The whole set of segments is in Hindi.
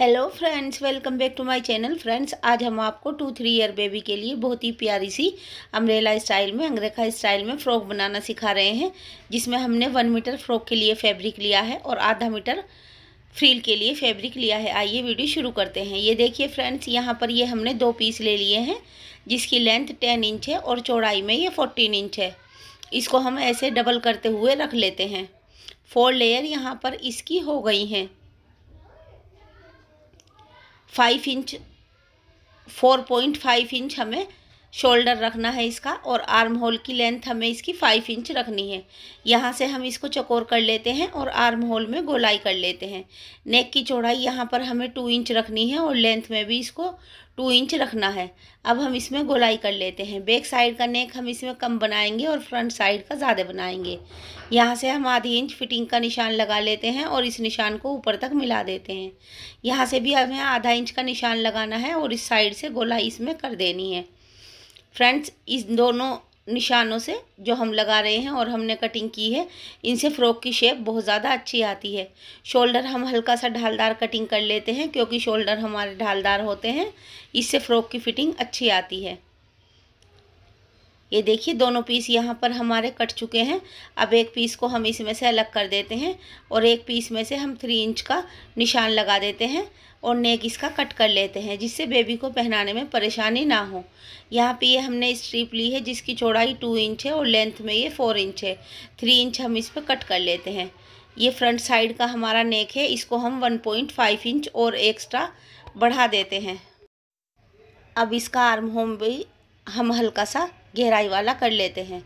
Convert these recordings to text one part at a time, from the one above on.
hello friends welcome back to my channel friends आज हम आपको टू थ्री ईयर बेबी के लिए बहुत ही प्यारी सी अम्ब्रेला स्टाइल में अंग्रेखा स्टाइल में फ़्रॉक बनाना सिखा रहे हैं जिसमें हमने वन मीटर फ़्रॉक के लिए फैब्रिक लिया है और आधा मीटर फ्रील के लिए फैब्रिक लिया है आइए वीडियो शुरू करते हैं ये देखिए फ्रेंड्स यहाँ पर ये हमने दो पीस ले लिए हैं जिसकी लेंथ टेन इंच है और चौड़ाई में ये फोर्टीन इंच है इसको हम ऐसे डबल करते हुए रख लेते हैं फोर लेयर यहाँ पर इसकी हो गई हैं five inch four point five inch हमें शोल्डर रखना है इसका और आर्म होल की लेंथ हमें इसकी फाइव इंच रखनी है यहाँ से हम इसको चकोर कर लेते हैं और आर्म होल में गोलाई कर लेते हैं नेक की चौड़ाई यहाँ पर हमें टू इंच रखनी है और लेंथ में भी इसको टू इंच रखना है अब हम इसमें गोलाई कर लेते हैं बैक साइड का नेक हम इसमें कम बनाएंगे और फ्रंट साइड का ज़्यादा बनाएंगे यहाँ से हम आधी इंच फिटिंग का निशान लगा लेते हैं और इस निशान को ऊपर तक मिला देते हैं यहाँ से भी हमें आधा इंच का निशान लगाना है और इस साइड से गोलाई इसमें कर देनी है फ्रेंड्स इस दोनों निशानों से जो हम लगा रहे हैं और हमने कटिंग की है इनसे फ़्रॉक की शेप बहुत ज़्यादा अच्छी आती है शोल्डर हम हल्का सा ढालदार कटिंग कर लेते हैं क्योंकि शोल्डर हमारे ढालदार होते हैं इससे फ़्रॉक की फ़िटिंग अच्छी आती है ये देखिए दोनों पीस यहाँ पर हमारे कट चुके हैं अब एक पीस को हम इसमें से अलग कर देते हैं और एक पीस में से हम थ्री इंच का निशान लगा देते हैं और नेक इसका कट कर लेते हैं जिससे बेबी को पहनाने में परेशानी ना हो यहाँ पे ये हमने स्ट्रिप ली है जिसकी चौड़ाई टू इंच है और लेंथ में ये फ़ोर इंच है थ्री इंच हम इस पर कट कर लेते हैं ये फ्रंट साइड का हमारा नेक है इसको हम वन पॉइंट फाइव इंच और एक्स्ट्रा बढ़ा देते हैं अब इसका आर्म होम भी हम हल्का सा गहराई वाला कर लेते हैं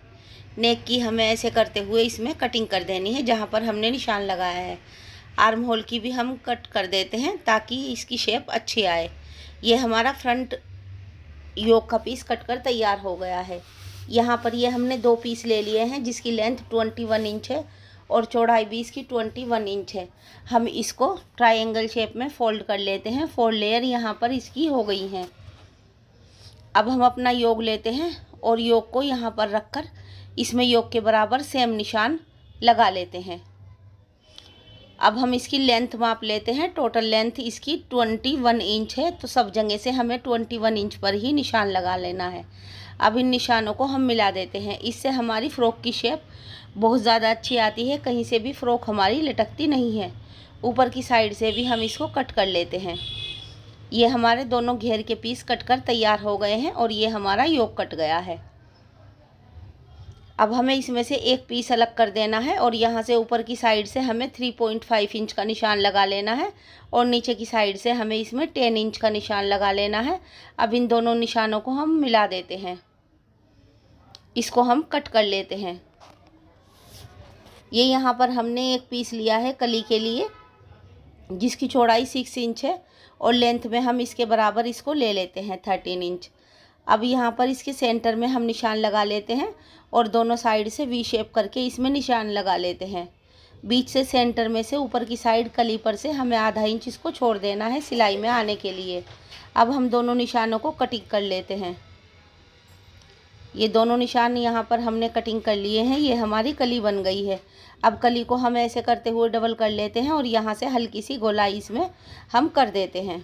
नेक की हमें ऐसे करते हुए इसमें कटिंग कर देनी है जहाँ पर हमने निशान लगाया है आर्म होल की भी हम कट कर देते हैं ताकि इसकी शेप अच्छी आए ये हमारा फ्रंट योग का पीस कट कर तैयार हो गया है यहाँ पर ये हमने दो पीस ले लिए हैं जिसकी लेंथ ट्वेंटी वन इंच है और चौड़ाई भी इसकी ट्वेंटी वन इंच है हम इसको ट्राइंगल शेप में फ़ोल्ड कर लेते हैं फोल्ड लेयर यहाँ पर इसकी हो गई हैं अब हम अपना योग लेते हैं और योग को यहाँ पर रखकर इसमें योग के बराबर सेम निशान लगा लेते हैं अब हम इसकी लेंथ माप लेते हैं टोटल लेंथ इसकी ट्वेंटी वन इंच है तो सब जगह से हमें ट्वेंटी वन इंच पर ही निशान लगा लेना है अब इन निशानों को हम मिला देते हैं इससे हमारी फ़्रॉक की शेप बहुत ज़्यादा अच्छी आती है कहीं से भी फ़्रॉक हमारी लटकती नहीं है ऊपर की साइड से भी हम इसको कट कर लेते हैं ये हमारे दोनों घेर के पीस कट कर तैयार हो गए हैं और ये हमारा योग कट गया है अब हमें इसमें से एक पीस अलग कर देना है और यहाँ से ऊपर की साइड से हमें थ्री पॉइंट फाइव इंच का निशान लगा लेना है और नीचे की साइड से हमें इसमें टेन इंच का निशान लगा लेना है अब इन दोनों निशानों को हम मिला देते हैं इसको हम कट कर लेते हैं ये यहाँ पर हमने एक पीस लिया है कली के लिए जिसकी चौड़ाई सिक्स इंच है और लेंथ में हम इसके बराबर इसको ले लेते हैं थर्टीन इंच अब यहाँ पर इसके सेंटर में हम निशान लगा लेते हैं और दोनों साइड से वी शेप करके इसमें निशान लगा लेते हैं बीच से सेंटर में से ऊपर की साइड कलीपर से हमें आधा इंच इसको छोड़ देना है सिलाई में आने के लिए अब हम दोनों निशानों को कटिंग कर लेते हैं ये दोनों निशान यहाँ पर हमने कटिंग कर लिए हैं ये हमारी कली बन गई है अब कली को हम ऐसे करते हुए डबल कर लेते हैं और यहाँ से हल्की सी गोलाई इसमें हम कर देते हैं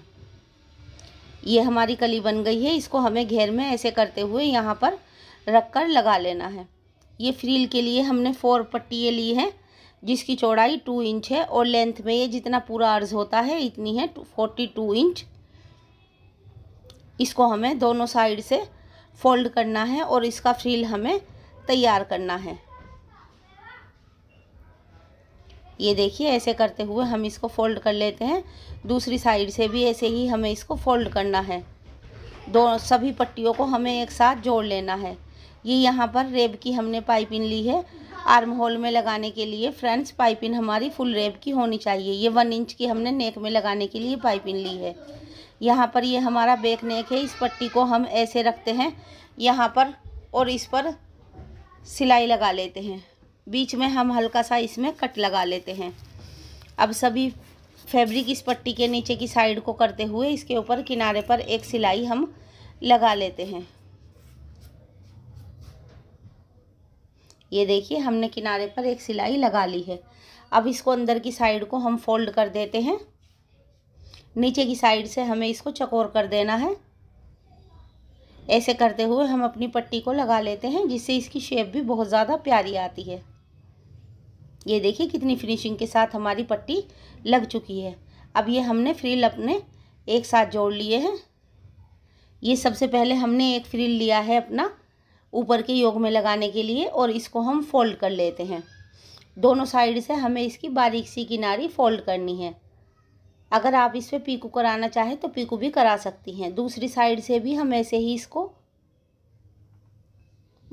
ये हमारी कली बन गई है इसको हमें घेर में ऐसे करते हुए यहाँ पर रख कर लगा लेना है ये फ्रील के लिए हमने फोर पट्टियाँ ली हैं जिसकी चौड़ाई टू इंच है और लेंथ में ये जितना पूरा अर्ज होता है इतनी है फोर्टी टू इंच इसको हमें दोनों साइड से फोल्ड करना है और इसका फ्रील हमें तैयार करना है ये देखिए ऐसे करते हुए हम इसको फोल्ड कर लेते हैं दूसरी साइड से भी ऐसे ही हमें इसको फोल्ड करना है दो सभी पट्टियों को हमें एक साथ जोड़ लेना है ये यहाँ पर रेब की हमने पाइपिंग ली है आर्म होल में लगाने के लिए फ्रेंड्स पाइपिंग हमारी फुल रेब की होनी चाहिए ये वन इंच की हमने नेक में लगाने के लिए पाइपिंग ली है यहाँ पर ये हमारा बेक नेक है इस पट्टी को हम ऐसे रखते हैं यहाँ पर और इस पर सिलाई लगा लेते हैं बीच में हम हल्का सा इसमें कट लगा लेते हैं अब सभी फैब्रिक इस पट्टी के नीचे की साइड को करते हुए इसके ऊपर किनारे पर एक सिलाई हम लगा लेते हैं ये देखिए हमने किनारे पर एक सिलाई लगा ली है अब इसको अंदर की साइड को हम फोल्ड कर देते हैं नीचे की साइड से हमें इसको चकोर कर देना है ऐसे करते हुए हम अपनी पट्टी को लगा लेते हैं जिससे इसकी शेप भी बहुत ज़्यादा प्यारी आती है ये देखिए कितनी फिनिशिंग के साथ हमारी पट्टी लग चुकी है अब ये हमने फ्रिल अपने एक साथ जोड़ लिए हैं ये सबसे पहले हमने एक फ्रिल लिया है अपना ऊपर के योग में लगाने के लिए और इसको हम फोल्ड कर लेते हैं दोनों साइड से हमें इसकी बारीक सी किनारी फोल्ड करनी है अगर आप इस पर पीकू कराना चाहें तो पीकू भी करा सकती हैं दूसरी साइड से भी हम ऐसे ही इसको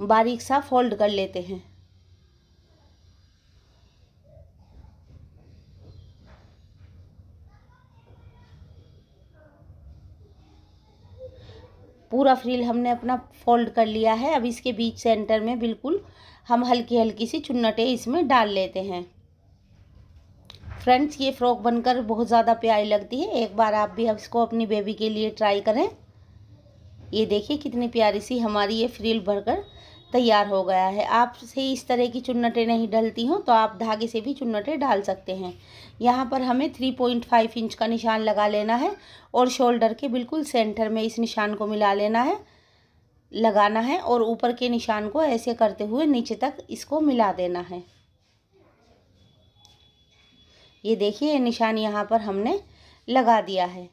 बारीक सा फोल्ड कर लेते हैं पूरा फ्रिल हमने अपना फोल्ड कर लिया है अब इसके बीच सेंटर में बिल्कुल हम हल्की हल्की सी चुन्नटें इसमें डाल लेते हैं फ्रेंड्स ये फ्रॉक बनकर बहुत ज़्यादा प्यारी लगती है एक बार आप भी इसको अपनी बेबी के लिए ट्राई करें ये देखिए कितनी प्यारी सी हमारी ये फ्रिल भरकर तैयार हो गया है आपसे इस तरह की चुन्नटें नहीं डलती हों तो आप धागे से भी चुन्नटें डाल सकते हैं यहाँ पर हमें थ्री पॉइंट फाइव इंच का निशान लगा लेना है और शोल्डर के बिल्कुल सेंटर में इस निशान को मिला लेना है लगाना है और ऊपर के निशान को ऐसे करते हुए नीचे तक इसको मिला देना है ये देखिए ये निशान यहाँ पर हमने लगा दिया है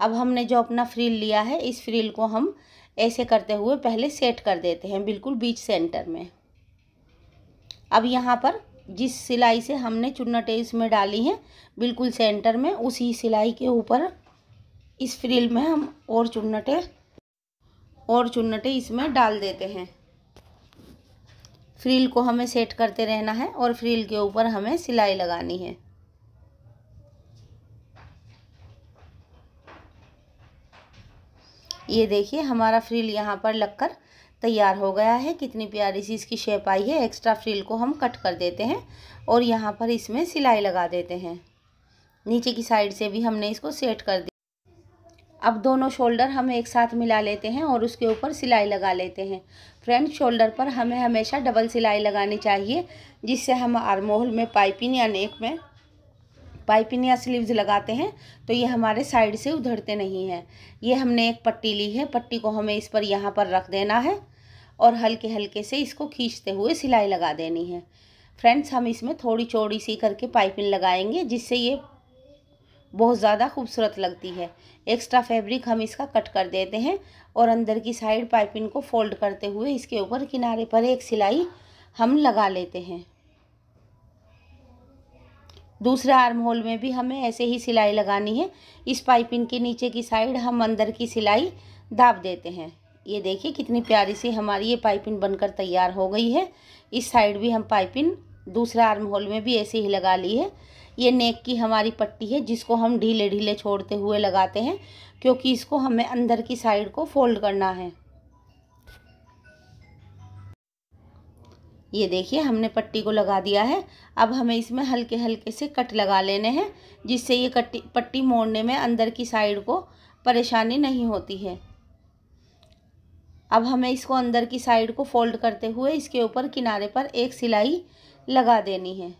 अब हमने जो अपना फ्रिल लिया है इस फ्रिल को हम ऐसे करते हुए पहले सेट कर देते हैं बिल्कुल बीच सेंटर में अब यहाँ पर जिस सिलाई से हमने चुन्नटें इसमें डाली हैं बिल्कुल सेंटर में उसी सिलाई के ऊपर इस फ्रिल में हम और चुन्नटें और चुन्नटें इसमें डाल देते हैं फ्रिल को हमें सेट करते रहना है और फ्रिल के ऊपर हमें सिलाई लगानी है ये देखिए हमारा फ्रिल यहाँ पर लगकर तैयार हो गया है कितनी प्यारी सी इसकी शेप आई है एक्स्ट्रा फ्रिल को हम कट कर देते हैं और यहाँ पर इसमें सिलाई लगा देते हैं नीचे की साइड से भी हमने इसको सेट कर दिया अब दोनों शोल्डर हम एक साथ मिला लेते हैं और उसके ऊपर सिलाई लगा लेते हैं फ्रंट शोल्डर पर हमें हमेशा डबल सिलाई लगानी चाहिए जिससे हम आरमोहल में पाइपिंग या नेक में पाइपिंग या स्लीव्स लगाते हैं तो ये हमारे साइड से उधड़ते नहीं हैं ये हमने एक पट्टी ली है पट्टी को हमें इस पर यहाँ पर रख देना है और हल्के हल्के से इसको खींचते हुए सिलाई लगा देनी है फ्रेंड्स हम इसमें थोड़ी चौड़ी सी करके पाइपिंग लगाएंगे जिससे ये बहुत ज़्यादा खूबसूरत लगती है एक्स्ट्रा फैब्रिक हम इसका कट कर देते हैं और अंदर की साइड पाइपिंग को फोल्ड करते हुए इसके ऊपर किनारे पर एक सिलाई हम लगा लेते हैं दूसरे आर्म होल में भी हमें ऐसे ही सिलाई लगानी है इस पाइपिंग के नीचे की साइड हम अंदर की सिलाई दाब देते हैं ये देखिए कितनी प्यारी सी हमारी ये पाइपिंग बनकर तैयार हो गई है इस साइड भी हम पाइपिंग दूसरे आर्म होल में भी ऐसे ही लगा ली है ये नेक की हमारी पट्टी है जिसको हम ढीले ढीले छोड़ते हुए लगाते हैं क्योंकि इसको हमें अंदर की साइड को फोल्ड करना है ये देखिए हमने पट्टी को लगा दिया है अब हमें इसमें हल्के हल्के से कट लगा लेने हैं जिससे ये कट्टी पट्टी मोड़ने में अंदर की साइड को परेशानी नहीं होती है अब हमें इसको अंदर की साइड को फोल्ड करते हुए इसके ऊपर किनारे पर एक सिलाई लगा देनी है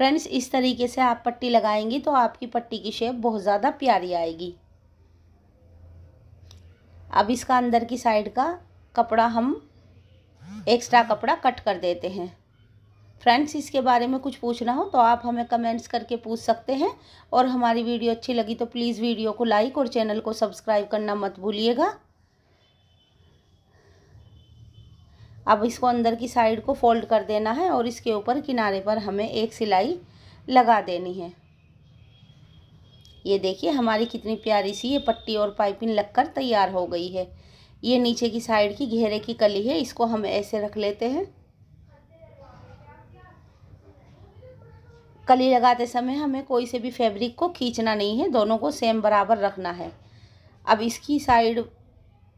फ्रेंड्स इस तरीके से आप पट्टी लगाएंगी तो आपकी पट्टी की शेप बहुत ज़्यादा प्यारी आएगी अब इसका अंदर की साइड का कपड़ा हम एक्स्ट्रा कपड़ा कट कर देते हैं फ्रेंड्स इसके बारे में कुछ पूछना हो तो आप हमें कमेंट्स करके पूछ सकते हैं और हमारी वीडियो अच्छी लगी तो प्लीज़ वीडियो को लाइक और चैनल को सब्सक्राइब करना मत भूलिएगा अब इसको अंदर की साइड को फोल्ड कर देना है और इसके ऊपर किनारे पर हमें एक सिलाई लगा देनी है ये देखिए हमारी कितनी प्यारी सी ये पट्टी और पाइपिंग लगकर तैयार हो गई है ये नीचे की साइड की घेरे की कली है इसको हम ऐसे रख लेते हैं कली लगाते समय हमें कोई से भी फैब्रिक को खींचना नहीं है दोनों को सेम बराबर रखना है अब इसकी साइड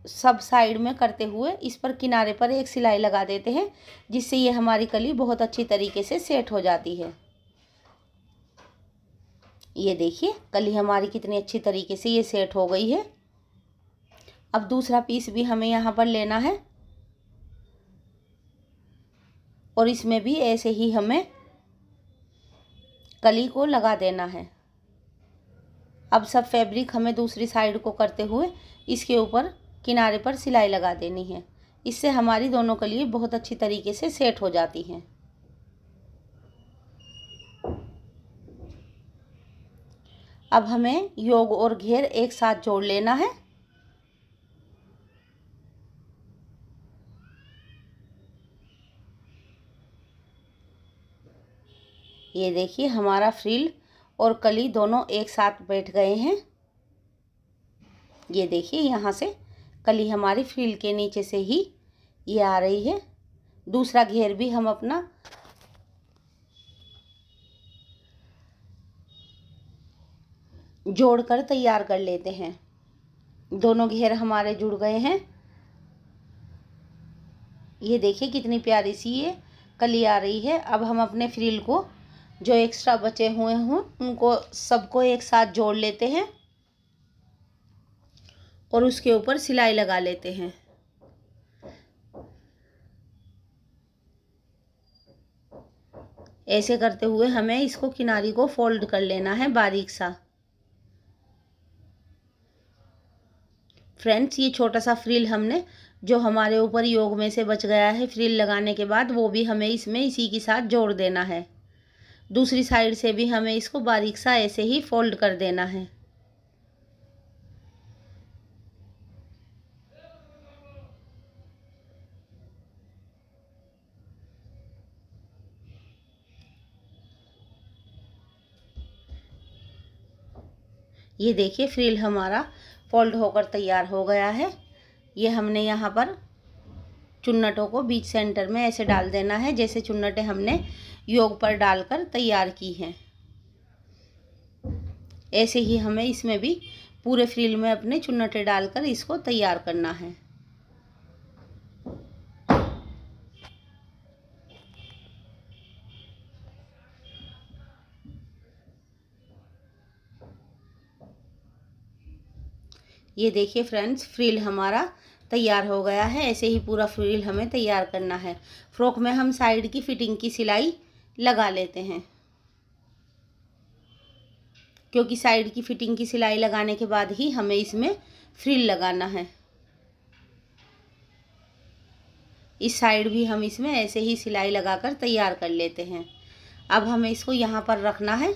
सब साइड में करते हुए इस पर किनारे पर एक सिलाई लगा देते हैं जिससे ये हमारी कली बहुत अच्छी तरीके से सेट हो जाती है ये देखिए कली हमारी कितनी अच्छी तरीके से ये सेट हो गई है अब दूसरा पीस भी हमें यहाँ पर लेना है और इसमें भी ऐसे ही हमें कली को लगा देना है अब सब फैब्रिक हमें दूसरी साइड को करते हुए इसके ऊपर किनारे पर सिलाई लगा देनी है इससे हमारी दोनों कलिए बहुत अच्छी तरीके से सेट हो जाती हैं अब हमें योग और घेर एक साथ जोड़ लेना है ये देखिए हमारा फ्रिल और कली दोनों एक साथ बैठ गए हैं ये देखिए यहाँ से कली हमारी फ्रिल के नीचे से ही ये आ रही है दूसरा घेर भी हम अपना जोड़कर तैयार कर लेते हैं दोनों घेर हमारे जुड़ गए हैं ये देखिए कितनी प्यारी सी ये कली आ रही है अब हम अपने फ्रिल को जो एक्स्ट्रा बचे हुए हों उनको सबको एक साथ जोड़ लेते हैं और उसके ऊपर सिलाई लगा लेते हैं ऐसे करते हुए हमें इसको किनारी को फोल्ड कर लेना है बारीक सा फ्रेंड्स ये छोटा सा फ्रिल हमने जो हमारे ऊपर योग में से बच गया है फ्रिल लगाने के बाद वो भी हमें इसमें इसी के साथ जोड़ देना है दूसरी साइड से भी हमें इसको बारीक सा ऐसे ही फोल्ड कर देना है ये देखिए फ्रिल हमारा फोल्ड होकर तैयार हो गया है ये हमने यहाँ पर चुन्नटों को बीच सेंटर में ऐसे डाल देना है जैसे चुन्नटें हमने योग पर डालकर तैयार की हैं ऐसे ही हमें इसमें भी पूरे फ्रिल में अपने चुन्नटें डालकर इसको तैयार करना है ये देखिए फ्रेंड्स फ्रिल हमारा तैयार हो गया है ऐसे ही पूरा फ्रिल हमें तैयार करना है फ्रॉक में हम साइड की फिटिंग की सिलाई लगा लेते हैं क्योंकि साइड की फिटिंग की सिलाई लगाने के बाद ही हमें इसमें फ्रिल लगाना है इस साइड भी हम इसमें ऐसे ही सिलाई लगाकर तैयार कर लेते हैं अब हमें इसको यहाँ पर रखना है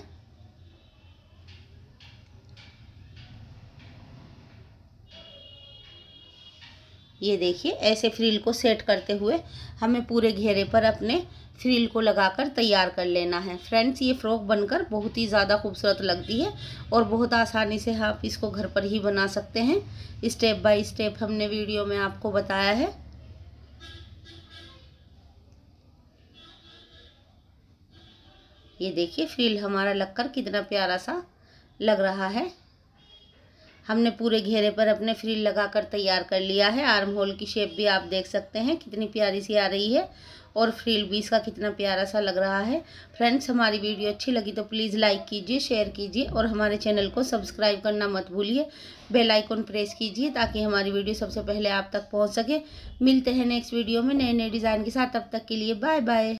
ये देखिए ऐसे फ्रिल को सेट करते हुए हमें पूरे घेरे पर अपने फ्रिल को लगाकर तैयार कर लेना है फ्रेंड्स ये फ़्रॉक बनकर बहुत ही ज़्यादा खूबसूरत लगती है और बहुत आसानी से आप हाँ इसको घर पर ही बना सकते हैं स्टेप बाय स्टेप हमने वीडियो में आपको बताया है ये देखिए फ्रिल हमारा लगकर कितना प्यारा सा लग रहा है हमने पूरे घेरे पर अपने फ्रिल लगाकर तैयार कर लिया है आर्म होल की शेप भी आप देख सकते हैं कितनी प्यारी सी आ रही है और फ्रिल भी इसका कितना प्यारा सा लग रहा है फ्रेंड्स हमारी वीडियो अच्छी लगी तो प्लीज़ लाइक कीजिए शेयर कीजिए और हमारे चैनल को सब्सक्राइब करना मत भूलिए बेल आइकन प्रेस कीजिए ताकि हमारी वीडियो सबसे पहले आप तक पहुंच सके मिलते हैं नेक्स्ट वीडियो में नए नए डिज़ाइन के साथ तब तक के लिए बाय बाय